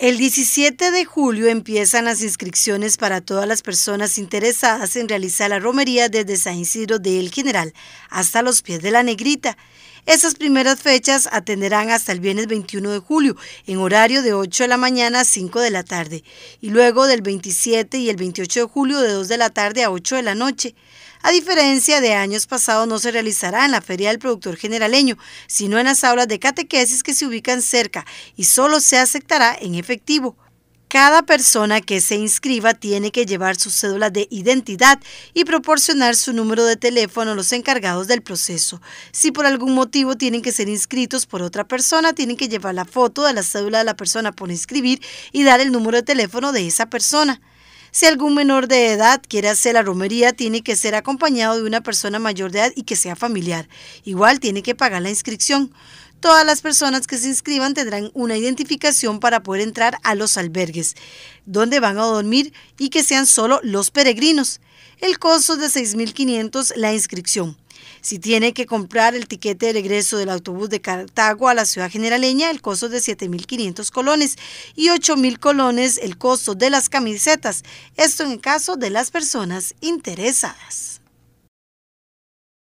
El 17 de julio empiezan las inscripciones para todas las personas interesadas en realizar la romería desde San Isidro El General hasta los pies de la Negrita esas primeras fechas atenderán hasta el viernes 21 de julio, en horario de 8 de la mañana a 5 de la tarde, y luego del 27 y el 28 de julio de 2 de la tarde a 8 de la noche. A diferencia de años pasados, no se realizará en la Feria del Productor Generaleño, sino en las aulas de catequesis que se ubican cerca y solo se aceptará en efectivo. Cada persona que se inscriba tiene que llevar su cédula de identidad y proporcionar su número de teléfono a los encargados del proceso. Si por algún motivo tienen que ser inscritos por otra persona, tienen que llevar la foto de la cédula de la persona por inscribir y dar el número de teléfono de esa persona. Si algún menor de edad quiere hacer la romería, tiene que ser acompañado de una persona mayor de edad y que sea familiar. Igual tiene que pagar la inscripción. Todas las personas que se inscriban tendrán una identificación para poder entrar a los albergues, donde van a dormir y que sean solo los peregrinos. El costo es de 6.500 la inscripción. Si tiene que comprar el tiquete de regreso del autobús de Cartago a la ciudad generaleña, el costo es de 7.500 colones y 8.000 colones el costo de las camisetas. Esto en caso de las personas interesadas.